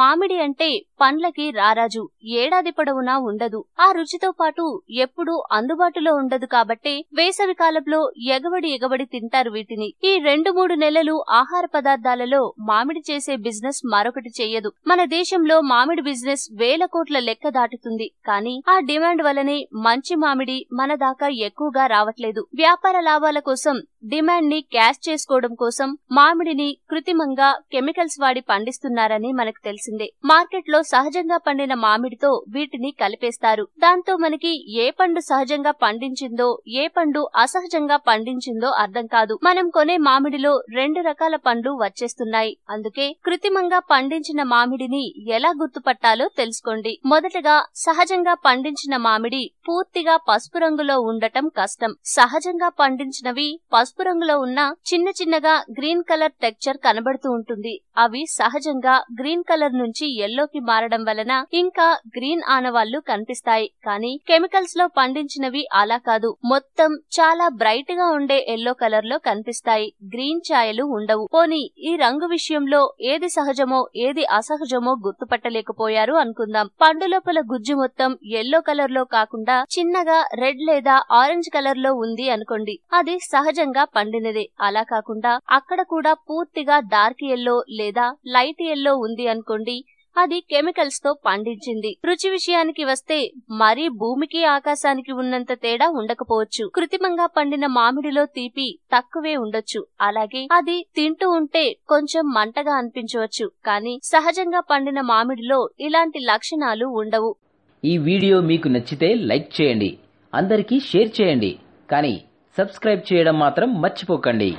మామిడి అంటే పండ్లకి రారాజు ఏడాది పొడవునా ఉండదు ఆ రుచితో పాటు ఎప్పుడూ అందుబాటులో ఉండదు కాబట్టి వేసవి కాలంలో ఎగబడి ఎగబడి తింటారు వీటిని ఈ రెండు మూడు నెలలు ఆహార పదార్థాలలో మామిడి చేసే బిజినెస్ మరొకటి చేయదు మన దేశంలో మామిడి బిజినెస్ వేల కోట్ల లెక్క దాటుతుంది కానీ ఆ డిమాండ్ వలనే మంచి మామిడి మన దాకా ఎక్కువగా రావట్లేదు వ్యాపార లాభాల కోసం డిమాండ్ ని క్యాష్ చేసుకోవడం కోసం మామిడిని కృత్రిమంగా కెమికల్స్ వాడి పండిస్తున్నారని మనకు తెలిసిందే మార్కెట్లో సహజంగా పండిన మామిడితో వీటిని కలిపేస్తారు దాంతో మనకి ఏ పండు సహజంగా పండించిందో ఏ పండు అసహజంగా పండించిందో అర్థం కాదు మనం కొనే మామిడిలో రెండు రకాల పండ్లు వచ్చేస్తున్నాయి అందుకే కృత్రిమంగా పండించిన మామిడిని ఎలా గుర్తుపట్టాలో తెలుసుకోండి మొదటగా సహజంగా పండించిన మామిడి పూర్తిగా పసుపు రంగులో ఉండటం కష్టం సహజంగా పండించినవి పసుపు రంగులో ఉన్న చిన్న చిన్నగా గ్రీన్ కలర్ టెక్చర్ కనబడుతూ ఉంటుంది అవి సహజంగా గ్రీన్ కలర్ నుంచి ఎల్లోకి మారడం వలన ఇంకా గ్రీన్ ఆనవాళ్లు కనిపిస్తాయి కానీ కెమికల్స్ లో పండించినవి అలా కాదు మొత్తం చాలా బ్రైట్ గా ఉండే ఎల్లో కలర్ లో కనిపిస్తాయి గ్రీన్ ఛాయలు ఉండవు పోనీ ఈ రంగు విషయంలో ఏది సహజమో ఏది అసహజమో గుర్తుపట్టలేకపోయారు అనుకుందాం పండు లోపల గుజ్జు మొత్తం ఎల్లో కలర్ లో కాకుండా చిన్నగా రెడ్ లేదా ఆరెంజ్ కలర్ లో ఉంది అనుకోండి అది సహజంగా పండినదే అలా కాకుండా అక్కడ కూడా పూర్తిగా డార్క్ ఎల్లో లేదా లైట్ ఎల్లో ఉంది అనుకోండి అది కెమికల్స్ తో పండించింది రుచి విషయానికి వస్తే మరీ భూమికి ఆకాశానికి ఉన్నంత తేడా ఉండకపోవచ్చు కృత్రిమంగా పండిన మామిడిలో తీపి తక్కువే ఉండొచ్చు అలాగే అది తింటూ ఉంటే కొంచెం మంటగా అనిపించవచ్చు కానీ సహజంగా పండిన మామిడిలో ఇలాంటి లక్షణాలు ఉండవు ఈ వీడియో మీకు నచ్చితే లైక్ చేయండి అందరికీ షేర్ చేయండి కానీ సబ్స్క్రైబ్ చేయడం మాత్రం మర్చిపోకండి